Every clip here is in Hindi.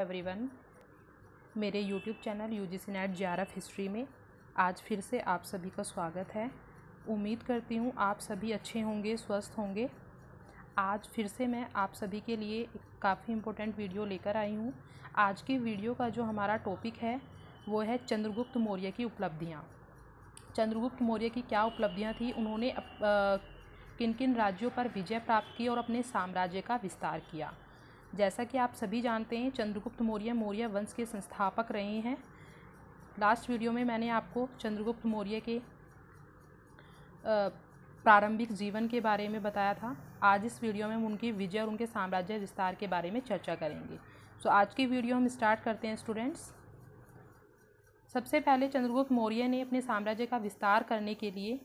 एवरीवन मेरे YouTube channel U G C NET J R F history में आज फिर से आप सभी का स्वागत है उम्मीद करती हूँ आप सभी अच्छे होंगे स्वस्थ होंगे आज फिर से मैं आप सभी के लिए एक काफ़ी इम्पोर्टेंट वीडियो लेकर आई हूँ आज की वीडियो का जो हमारा टॉपिक है वो है चंद्रगुप्त मौर्य की उपलब्धियाँ चंद्रगुप्त मौर्य की क्या उपलब्धियाँ थी उन्होंने किन किन राज्यों पर विजय प्राप्त की और अपने साम्राज्य का विस्तार किया जैसा कि आप सभी जानते हैं चंद्रगुप्त मौर्य मौर्य वंश के संस्थापक रहे हैं लास्ट वीडियो में मैंने आपको चंद्रगुप्त मौर्य के प्रारंभिक जीवन के बारे में बताया था आज इस वीडियो में हम उनकी विजय और उनके साम्राज्य विस्तार के बारे में चर्चा करेंगे सो तो so, आज की वीडियो हम स्टार्ट करते हैं स्टूडेंट्स सबसे पहले चंद्रगुप्त मौर्य ने अपने साम्राज्य का विस्तार करने के लिए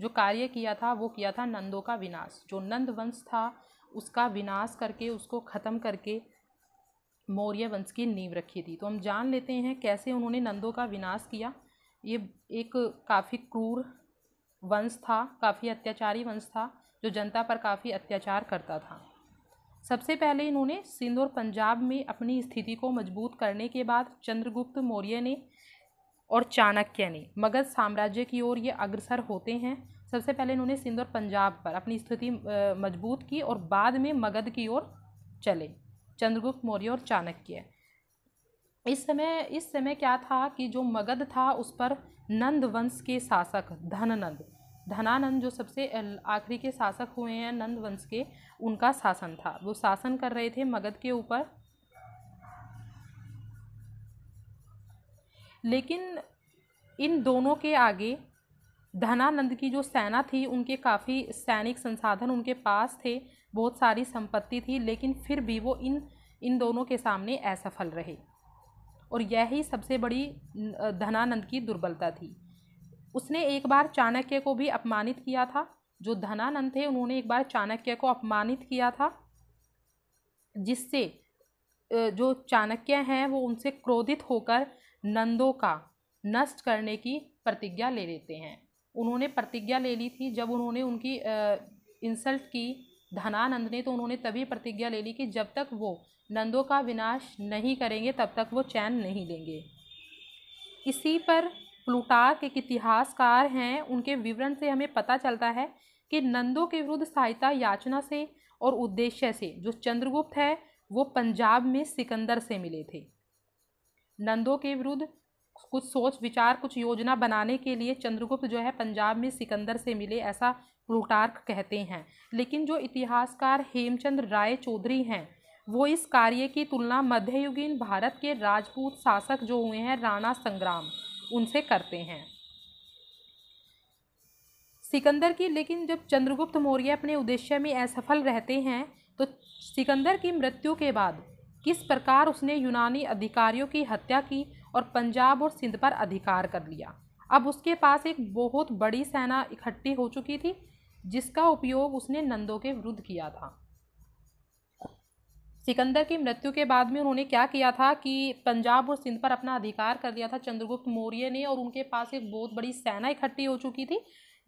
जो कार्य किया था वो किया था नंदों का विनाश जो नंद वंश था उसका विनाश करके उसको ख़त्म करके मौर्य वंश की नींव रखी थी तो हम जान लेते हैं कैसे उन्होंने नंदों का विनाश किया ये एक काफ़ी क्रूर वंश था काफ़ी अत्याचारी वंश था जो जनता पर काफ़ी अत्याचार करता था सबसे पहले इन्होंने सिंध और पंजाब में अपनी स्थिति को मजबूत करने के बाद चंद्रगुप्त मौर्य ने और चाणक्य ने मगध साम्राज्य की ओर ये अग्रसर होते हैं सबसे पहले इन्होंने सिंध और पंजाब पर अपनी स्थिति मजबूत की और बाद में मगध की ओर चले चंद्रगुप्त मौर्य और चाणक्य इस समय इस समय क्या था कि जो मगध था उस पर नंद वंश के शासक धननंद धनानंद जो सबसे आखिरी के शासक हुए हैं नंद वंश के उनका शासन था वो शासन कर रहे थे मगध के ऊपर लेकिन इन दोनों के आगे धनानंद की जो सेना थी उनके काफ़ी सैनिक संसाधन उनके पास थे बहुत सारी संपत्ति थी लेकिन फिर भी वो इन इन दोनों के सामने असफल रहे और यही सबसे बड़ी धनानंद की दुर्बलता थी उसने एक बार चाणक्य को भी अपमानित किया था जो धनानंद थे उन्होंने एक बार चाणक्य को अपमानित किया था जिससे जो चाणक्य हैं वो उनसे क्रोधित होकर नंदों का नष्ट करने की प्रतिज्ञा ले लेते हैं उन्होंने प्रतिज्ञा ले ली थी जब उन्होंने उनकी इंसल्ट की धनानंद ने तो उन्होंने तभी प्रतिज्ञा ले ली कि जब तक वो नंदों का विनाश नहीं करेंगे तब तक वो चैन नहीं लेंगे इसी पर प्लूटार्क एक इतिहासकार हैं उनके विवरण से हमें पता चलता है कि नंदों के विरुद्ध सहायता याचना से और उद्देश्य से जो चंद्रगुप्त है वो पंजाब में सिकंदर से मिले थे नंदों के विरुद्ध कुछ सोच विचार कुछ योजना बनाने के लिए चंद्रगुप्त जो है पंजाब में सिकंदर से मिले ऐसा प्लूटार्क कहते हैं लेकिन जो इतिहासकार हेमचंद राय चौधरी हैं वो इस कार्य की तुलना मध्ययुगीन भारत के राजपूत शासक जो हुए हैं राणा संग्राम उनसे करते हैं सिकंदर की लेकिन जब चंद्रगुप्त मौर्य अपने उद्देश्य में असफल रहते हैं तो सिकंदर की मृत्यु के बाद किस प्रकार उसने यूनानी अधिकारियों की हत्या की और पंजाब और सिंध पर अधिकार कर लिया अब उसके पास एक बहुत बड़ी सेना इकट्ठी हो चुकी थी जिसका उपयोग उसने नंदों के विरुद्ध किया था सिकंदर की मृत्यु के बाद में उन्होंने क्या किया था कि पंजाब और सिंध पर अपना अधिकार कर लिया था चंद्रगुप्त मौर्य ने और उनके पास एक बहुत बड़ी सेना इकट्ठी हो चुकी थी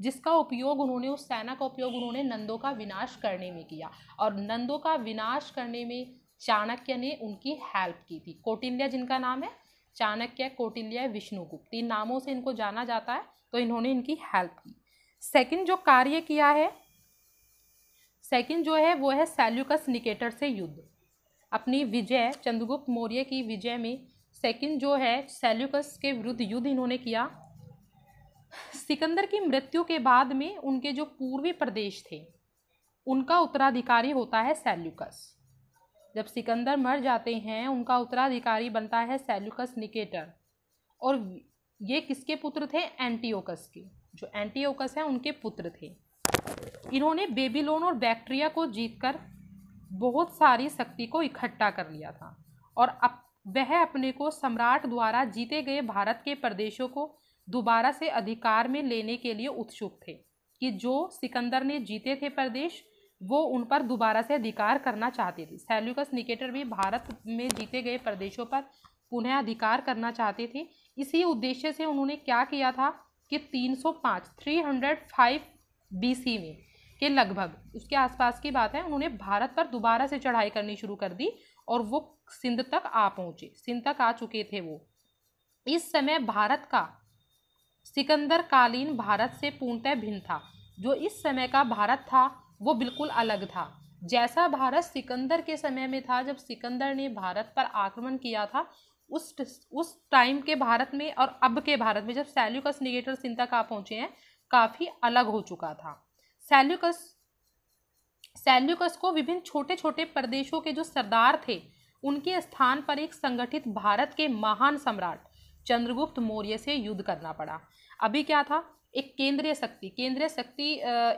जिसका उपयोग उन्होंने उस सेना का उपयोग उन्होंने नंदों का विनाश करने में किया और नंदों का विनाश करने में चाणक्य ने उनकी हेल्प की थी कौटिल्या जिनका नाम है चाणक्य कौटिल्य विष्णुगुप्त इन नामों से इनको जाना जाता है तो इन्होंने इनकी हेल्प की सेकंड जो कार्य किया है सेकंड जो है वो है सेल्यूकस निकेटर से युद्ध अपनी विजय चंद्रगुप्त मौर्य की विजय में सेकंड जो है सेल्यूकस के विरुद्ध युद्ध इन्होंने किया सिकंदर की मृत्यु के बाद में उनके जो पूर्वी प्रदेश थे उनका उत्तराधिकारी होता है सेल्यूकस जब सिकंदर मर जाते हैं उनका उत्तराधिकारी बनता है सेल्युकस निकेटर और ये किसके पुत्र थे एंटीओकस के जो एंटीओकस हैं उनके पुत्र थे इन्होंने बेबीलोन और बैक्ट्रिया को जीतकर बहुत सारी शक्ति को इकट्ठा कर लिया था और अब वह अपने को सम्राट द्वारा जीते गए भारत के प्रदेशों को दोबारा से अधिकार में लेने के लिए उत्सुक थे कि जो सिकंदर ने जीते थे प्रदेश वो उन पर दोबारा से अधिकार करना चाहती थी सेल्यूकस निकेटर भी भारत में जीते गए प्रदेशों पर पुनः अधिकार करना चाहती थी इसी उद्देश्य से उन्होंने क्या किया था कि 305 305 बीसी में के लगभग उसके आसपास की बात है उन्होंने भारत पर दोबारा से चढ़ाई करनी शुरू कर दी और वो सिंध तक आ पहुँचे सिंध तक आ चुके थे वो इस समय भारत का सिकंदर कालीन भारत से पूर्णतः भिन्न था जो इस समय का भारत था वो बिल्कुल अलग था जैसा भारत सिकंदर के समय में था जब सिकंदर ने भारत पर आक्रमण किया था उस उस टाइम के भारत में और अब के भारत में जब सैल्यूकस निगेटर सिंह तक आ पहुँचे हैं काफ़ी अलग हो चुका था सैल्यूकस सैल्यूकस को विभिन्न छोटे छोटे प्रदेशों के जो सरदार थे उनके स्थान पर एक संगठित भारत के महान सम्राट चंद्रगुप्त मौर्य से युद्ध करना पड़ा अभी क्या था एक केंद्रीय शक्ति केंद्रीय शक्ति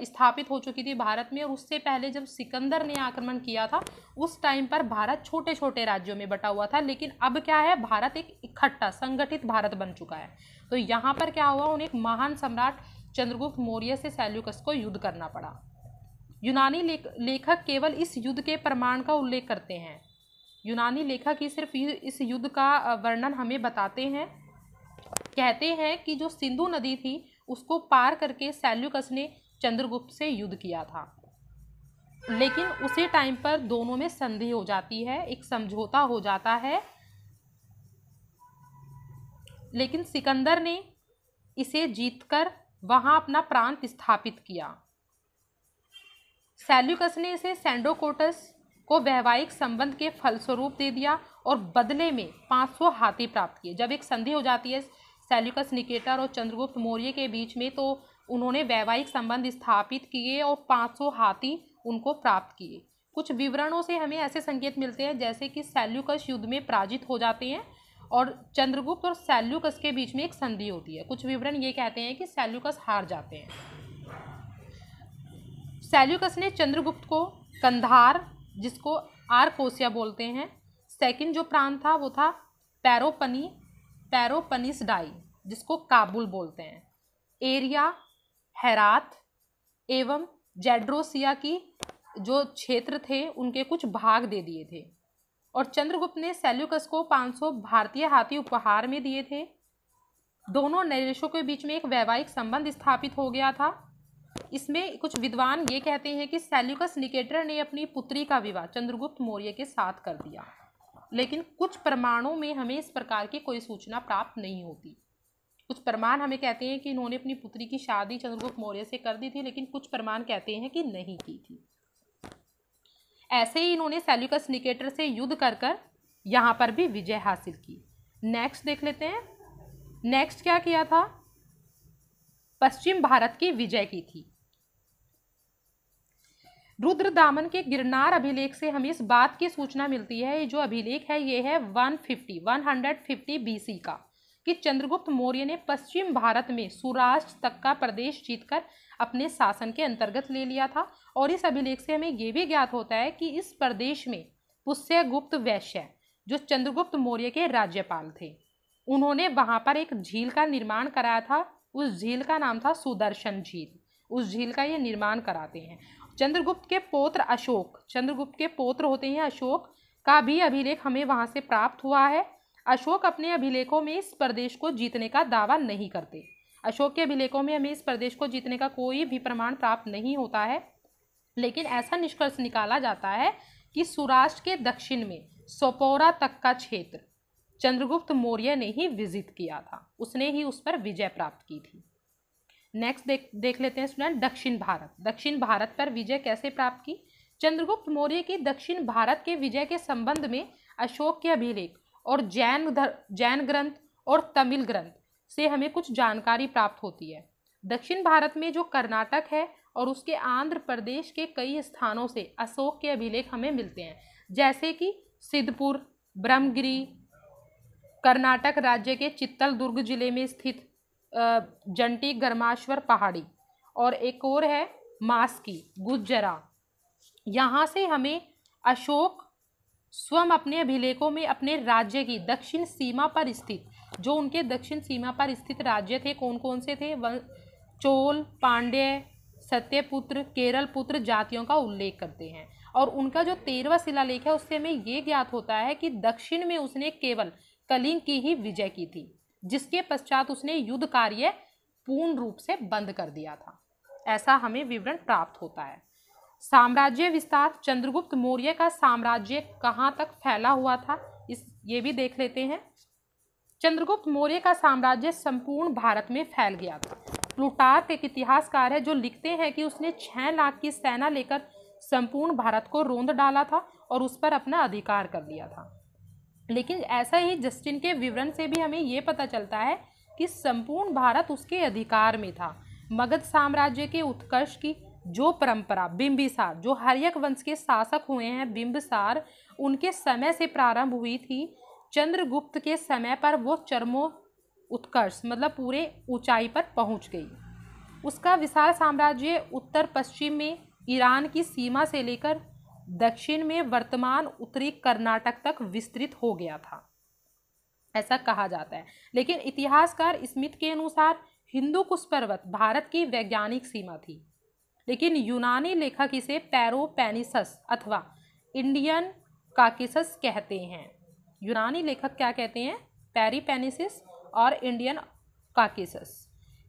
स्थापित हो चुकी थी भारत में और उससे पहले जब सिकंदर ने आक्रमण किया था उस टाइम पर भारत छोटे छोटे राज्यों में बटा हुआ था लेकिन अब क्या है भारत एक इकट्ठा संगठित भारत बन चुका है तो यहाँ पर क्या हुआ उन्हें एक महान सम्राट चंद्रगुप्त मौर्य से सैल्यूकस को युद्ध करना पड़ा यूनानी लेख, लेखक केवल इस युद्ध के प्रमाण का उल्लेख करते हैं यूनानी लेखक ही सिर्फ इस युद्ध का वर्णन हमें बताते हैं कहते हैं कि जो सिंधु नदी थी उसको पार करके सैल्यूकस ने चंद्रगुप्त से युद्ध किया था लेकिन उसी टाइम पर दोनों में संधि हो जाती है एक समझौता हो जाता है लेकिन सिकंदर ने इसे जीतकर वहां अपना प्रांत स्थापित किया सैल्यूकस ने इसे सैंडोकोटस को वैवाहिक संबंध के फलस्वरूप दे दिया और बदले में 500 हाथी प्राप्त किए जब एक संधि हो जाती है सेल्युकस निकेटर और चंद्रगुप्त मौर्य के बीच में तो उन्होंने वैवाहिक संबंध स्थापित किए और 500 हाथी उनको प्राप्त किए कुछ विवरणों से हमें ऐसे संकेत मिलते हैं जैसे कि सेल्युकस युद्ध में पराजित हो जाते हैं और चंद्रगुप्त और सेल्युकस के बीच में एक संधि होती है कुछ विवरण ये कहते हैं कि सेल्युकस हार जाते हैं सेल्युकस ने चंद्रगुप्त को कंधार जिसको आरकोसिया बोलते हैं सेकंड जो प्रांत था वो था पैरोपनी पेरोपनिस डाई जिसको काबुल बोलते हैं एरिया हैरात एवं जेड्रोसिया की जो क्षेत्र थे उनके कुछ भाग दे दिए थे और चंद्रगुप्त ने सेल्यूकस को 500 भारतीय हाथी उपहार में दिए थे दोनों नरेशों के बीच में एक वैवाहिक संबंध स्थापित हो गया था इसमें कुछ विद्वान ये कहते हैं कि सेल्यूकस निकेटर ने अपनी पुत्री का विवाह चंद्रगुप्त मौर्य के साथ कर दिया लेकिन कुछ प्रमाणों में हमें इस प्रकार की कोई सूचना प्राप्त नहीं होती कुछ प्रमाण हमें कहते हैं कि इन्होंने अपनी पुत्री की शादी चंद्रगुप्त मौर्य से कर दी थी लेकिन कुछ प्रमाण कहते हैं कि नहीं की थी ऐसे ही इन्होंने सेल्यूकस निकेटर से युद्ध कर कर यहाँ पर भी विजय हासिल की नेक्स्ट देख लेते हैं नेक्स्ट क्या किया था पश्चिम भारत की विजय की थी रुद्र दामन के गिरनार अभिलेख से हमें इस बात की सूचना मिलती है जो अभिलेख है ये है 150 150 बीसी का कि चंद्रगुप्त मौर्य ने पश्चिम भारत में सूराष्ट्र तक का प्रदेश जीतकर अपने शासन के अंतर्गत ले लिया था और इस अभिलेख से हमें ये भी ज्ञात होता है कि इस प्रदेश में पुष्य गुप्त वैश्य जो चंद्रगुप्त मौर्य के राज्यपाल थे उन्होंने वहाँ पर एक झील का निर्माण कराया था उस झील का नाम था सुदर्शन झील उस झील का ये निर्माण कराते हैं चंद्रगुप्त के पौत्र अशोक चंद्रगुप्त के पौत्र होते हैं अशोक का भी अभिलेख हमें वहाँ से प्राप्त हुआ है अशोक अपने अभिलेखों में इस प्रदेश को जीतने का दावा नहीं करते अशोक के अभिलेखों में हमें इस प्रदेश को जीतने का कोई भी प्रमाण प्राप्त नहीं होता है लेकिन ऐसा निष्कर्ष निकाला जाता है कि सौराष्ट्र के दक्षिण में सोपोरा तक का क्षेत्र चंद्रगुप्त मौर्य ने ही विजित किया था उसने ही उस पर विजय प्राप्त की थी नेक्स्ट देख देख लेते हैं स्टूडेंट दक्षिण भारत दक्षिण भारत पर विजय कैसे प्राप्त की चंद्रगुप्त मौर्य के दक्षिण भारत के विजय के संबंध में अशोक के अभिलेख और जैन जैन ग्रंथ और तमिल ग्रंथ से हमें कुछ जानकारी प्राप्त होती है दक्षिण भारत में जो कर्नाटक है और उसके आंध्र प्रदेश के कई स्थानों से अशोक के अभिलेख हमें मिलते हैं जैसे कि सिद्धपुर ब्रह्मगिरी कर्नाटक राज्य के चित्तलदुर्ग जिले में स्थित जंटी गर्माश्वर पहाड़ी और एक और है मास्की गुजरा यहाँ से हमें अशोक स्वयं अपने अभिलेखों में अपने राज्य की दक्षिण सीमा पर स्थित जो उनके दक्षिण सीमा पर स्थित राज्य थे कौन कौन से थे चोल पांड्य सत्यपुत्र केरल पुत्र जातियों का उल्लेख करते हैं और उनका जो तेरवा शिलालेख है उससे हमें ये ज्ञात होता है कि दक्षिण में उसने केवल कलिंग की ही विजय की थी जिसके पश्चात उसने युद्ध कार्य पूर्ण रूप से बंद कर दिया था ऐसा हमें विवरण प्राप्त होता है साम्राज्य विस्तार चंद्रगुप्त मौर्य का साम्राज्य कहाँ तक फैला हुआ था इस ये भी देख लेते हैं चंद्रगुप्त मौर्य का साम्राज्य संपूर्ण भारत में फैल गया था प्लूटार्क एक इतिहासकार है जो लिखते हैं कि उसने छः लाख की सेना लेकर संपूर्ण भारत को रोंद डाला था और उस पर अपना अधिकार कर लिया था लेकिन ऐसा ही जस्टिन के विवरण से भी हमें ये पता चलता है कि संपूर्ण भारत उसके अधिकार में था मगध साम्राज्य के उत्कर्ष की जो परंपरा बिंबिसार जो हरियक वंश के शासक हुए हैं बिंबसार उनके समय से प्रारंभ हुई थी चंद्रगुप्त के समय पर वो चरमो उत्कर्ष मतलब पूरे ऊंचाई पर पहुंच गई उसका विशाल साम्राज्य उत्तर पश्चिम में ईरान की सीमा से लेकर दक्षिण में वर्तमान उत्तरी कर्नाटक तक विस्तृत हो गया था ऐसा कहा जाता है लेकिन इतिहासकार स्मिथ के अनुसार हिंदू कुश पर्वत भारत की वैज्ञानिक सीमा थी लेकिन यूनानी लेखक इसे पैरोपेनिसस अथवा इंडियन काकिसस कहते हैं यूनानी लेखक क्या कहते हैं पेरिपेनिसिस और इंडियन काकिसस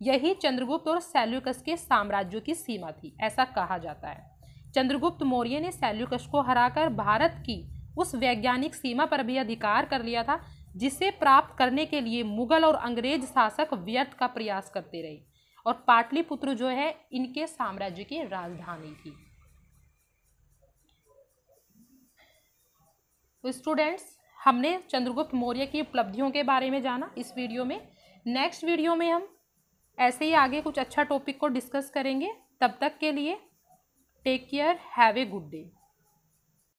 यही चंद्रगुप्त और सेल्युकस के साम्राज्यों की सीमा थी ऐसा कहा जाता है चंद्रगुप्त मौर्य ने सैल्यूकस को हराकर भारत की उस वैज्ञानिक सीमा पर भी अधिकार कर लिया था जिसे प्राप्त करने के लिए मुगल और अंग्रेज शासक व्यर्थ का प्रयास करते रहे और पाटलिपुत्र जो है इनके साम्राज्य की राजधानी थी तो स्टूडेंट्स हमने चंद्रगुप्त मौर्य की उपलब्धियों के बारे में जाना इस वीडियो में नेक्स्ट वीडियो में हम ऐसे ही आगे कुछ अच्छा टॉपिक को डिस्कस करेंगे तब तक के लिए Take care. Have a good day.